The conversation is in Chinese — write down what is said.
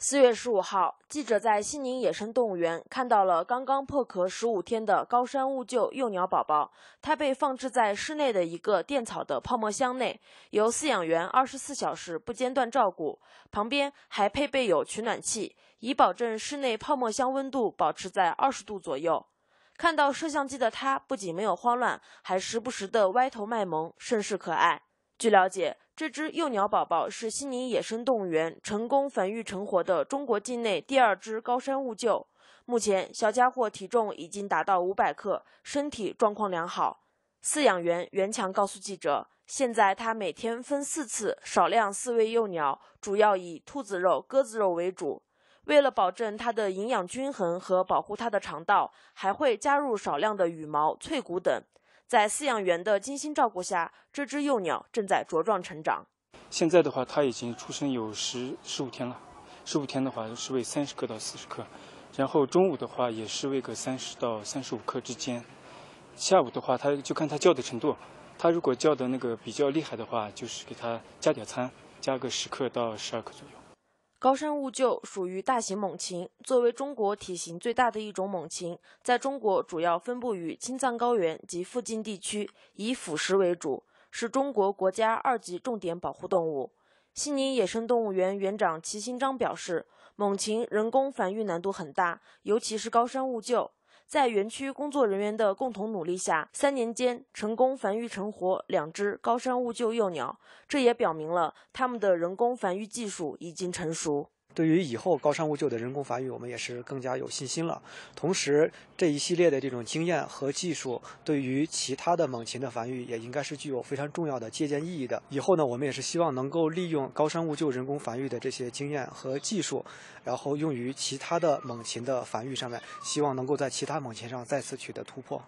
四月十五号，记者在西宁野生动物园看到了刚刚破壳十五天的高山兀鹫幼鸟宝宝。它被放置在室内的一个垫草的泡沫箱内，由饲养员二十四小时不间断照顾。旁边还配备有取暖器，以保证室内泡沫箱温度保持在二十度左右。看到摄像机的它不仅没有慌乱，还时不时地歪头卖萌，甚是可爱。据了解。这只幼鸟宝宝是悉尼野生动物园成功繁育成活的中国境内第二只高山兀鹫。目前，小家伙体重已经达到500克，身体状况良好。饲养员袁强告诉记者，现在他每天分四次少量饲喂幼鸟，主要以兔子肉、鸽子肉为主。为了保证它的营养均衡和保护它的肠道，还会加入少量的羽毛、脆骨等。在饲养员的精心照顾下，这只幼鸟正在茁壮成长。现在的话，它已经出生有十十五天了。十五天的话，是喂三十克到四十克，然后中午的话也是喂个三十到三十五克之间。下午的话，它就看它叫的程度。它如果叫的那个比较厉害的话，就是给它加点餐，加个十克到十二克左右。高山兀鹫属于大型猛禽，作为中国体型最大的一种猛禽，在中国主要分布于青藏高原及附近地区，以腐食为主，是中国国家二级重点保护动物。西宁野生动物园园长齐新章表示，猛禽人工繁育难度很大，尤其是高山兀鹫。在园区工作人员的共同努力下，三年间成功繁育成活两只高山兀鹫幼鸟，这也表明了他们的人工繁育技术已经成熟。对于以后高山兀鹫的人工繁育，我们也是更加有信心了。同时，这一系列的这种经验和技术，对于其他的猛禽的繁育也应该是具有非常重要的借鉴意义的。以后呢，我们也是希望能够利用高山兀鹫人工繁育的这些经验和技术，然后用于其他的猛禽的繁育上面，希望能够在其他猛禽上再次取得突破。